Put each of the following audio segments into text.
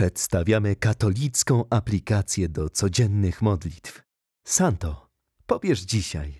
Przedstawiamy katolicką aplikację do codziennych modlitw. Santo, pobierz dzisiaj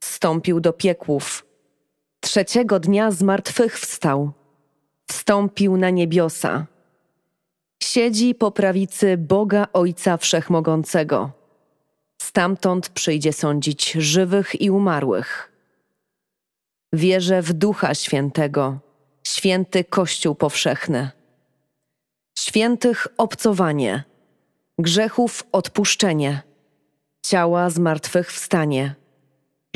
wstąpił do piekłów. Trzeciego dnia zmartwychwstał, wstąpił na niebiosa. Siedzi po prawicy Boga Ojca Wszechmogącego. Stamtąd przyjdzie sądzić żywych i umarłych. Wierzę w Ducha Świętego, święty Kościół powszechny. Świętych obcowanie, grzechów odpuszczenie, ciała zmartwychwstanie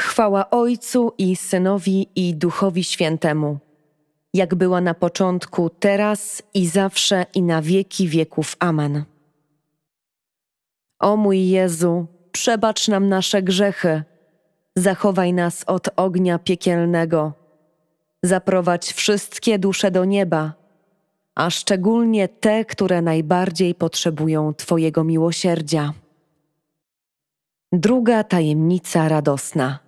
Chwała Ojcu i Synowi i Duchowi Świętemu, jak była na początku, teraz i zawsze i na wieki wieków. Amen. O mój Jezu, przebacz nam nasze grzechy, zachowaj nas od ognia piekielnego, zaprowadź wszystkie dusze do nieba, a szczególnie te, które najbardziej potrzebują Twojego miłosierdzia. Druga tajemnica radosna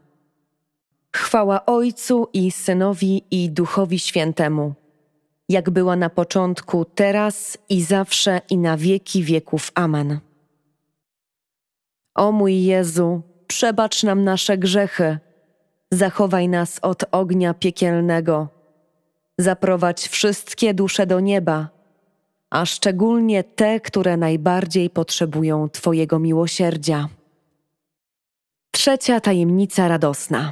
Chwała Ojcu i Synowi i Duchowi Świętemu, jak była na początku, teraz i zawsze i na wieki wieków. Amen. O mój Jezu, przebacz nam nasze grzechy, zachowaj nas od ognia piekielnego, zaprowadź wszystkie dusze do nieba, a szczególnie te, które najbardziej potrzebują Twojego miłosierdzia. Trzecia tajemnica radosna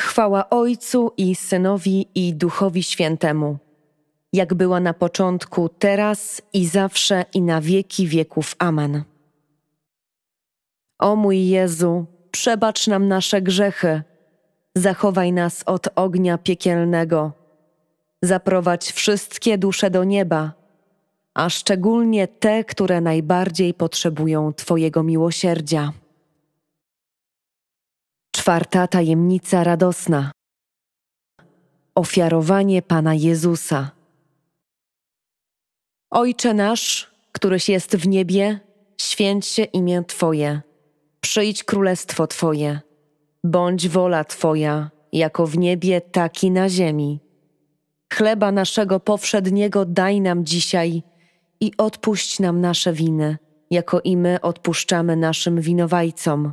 Chwała Ojcu i Synowi i Duchowi Świętemu, jak była na początku, teraz i zawsze i na wieki wieków. Amen. O mój Jezu, przebacz nam nasze grzechy, zachowaj nas od ognia piekielnego, zaprowadź wszystkie dusze do nieba, a szczególnie te, które najbardziej potrzebują Twojego miłosierdzia. Czwarta tajemnica radosna. Ofiarowanie Pana Jezusa. Ojcze nasz, któryś jest w niebie, święć się imię Twoje. Przyjdź królestwo Twoje. Bądź wola Twoja, jako w niebie, tak i na ziemi. Chleba naszego powszedniego daj nam dzisiaj i odpuść nam nasze winy, jako i my odpuszczamy naszym winowajcom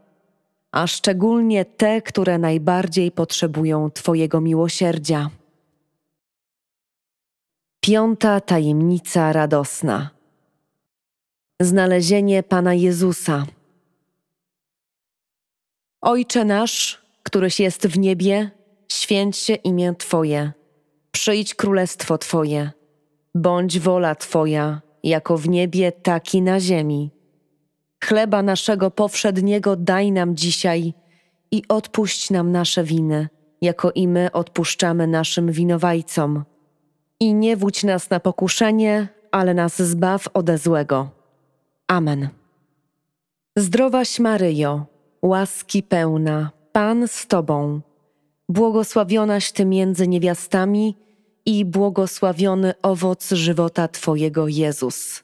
a szczególnie te, które najbardziej potrzebują Twojego miłosierdzia. Piąta tajemnica radosna. Znalezienie Pana Jezusa. Ojcze nasz, któryś jest w niebie, święć się imię Twoje. Przyjdź królestwo Twoje. Bądź wola Twoja, jako w niebie, tak i na ziemi. Chleba naszego powszedniego daj nam dzisiaj i odpuść nam nasze winy, jako i my odpuszczamy naszym winowajcom. I nie wódź nas na pokuszenie, ale nas zbaw ode złego. Amen. Zdrowaś Maryjo, łaski pełna, Pan z Tobą. Błogosławionaś Ty między niewiastami i błogosławiony owoc żywota Twojego Jezus.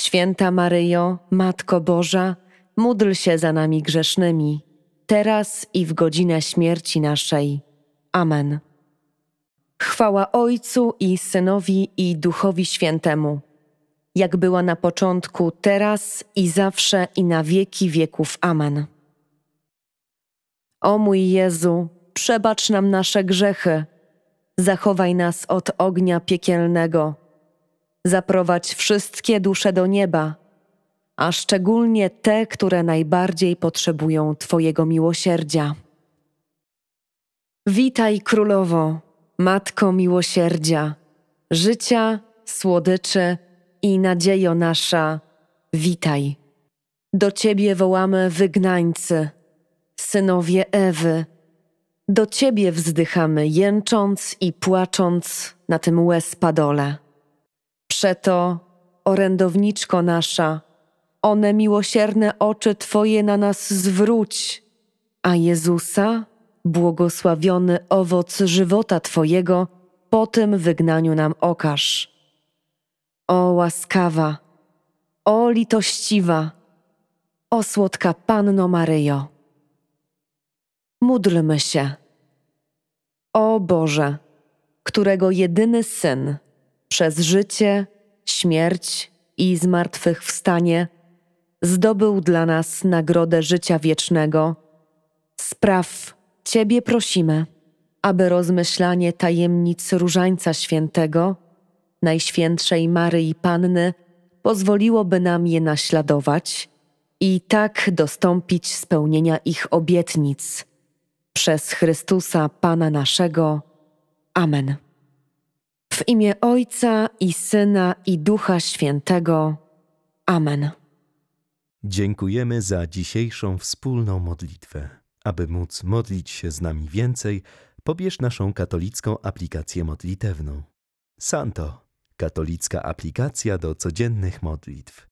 Święta Maryjo, Matko Boża, módl się za nami grzesznymi, teraz i w godzinę śmierci naszej. Amen. Chwała Ojcu i Synowi i Duchowi Świętemu, jak była na początku, teraz i zawsze i na wieki wieków. Amen. O mój Jezu, przebacz nam nasze grzechy, zachowaj nas od ognia piekielnego zaprowadź wszystkie dusze do nieba, a szczególnie te, które najbardziej potrzebują Twojego miłosierdzia. Witaj królowo, matko miłosierdzia, życia, słodyczy i nadziejo nasza, witaj. Do Ciebie wołamy wygnańcy, synowie Ewy. Do Ciebie wzdychamy, jęcząc i płacząc na tym łez padole. Przeto, orędowniczko nasza, one miłosierne oczy Twoje na nas zwróć, a Jezusa, błogosławiony owoc żywota Twojego, po tym wygnaniu nam okaż. O łaskawa, o litościwa, o słodka Panno Maryjo. Módlmy się. O Boże, którego jedyny Syn, przez życie, śmierć i zmartwychwstanie zdobył dla nas nagrodę życia wiecznego. Spraw Ciebie prosimy, aby rozmyślanie tajemnic Różańca Świętego, Najświętszej Maryi Panny, pozwoliłoby nam je naśladować i tak dostąpić spełnienia ich obietnic. Przez Chrystusa Pana naszego. Amen. W imię Ojca i Syna i Ducha Świętego. Amen. Dziękujemy za dzisiejszą wspólną modlitwę. Aby móc modlić się z nami więcej, pobierz naszą katolicką aplikację modlitewną. Santo, katolicka aplikacja do codziennych modlitw.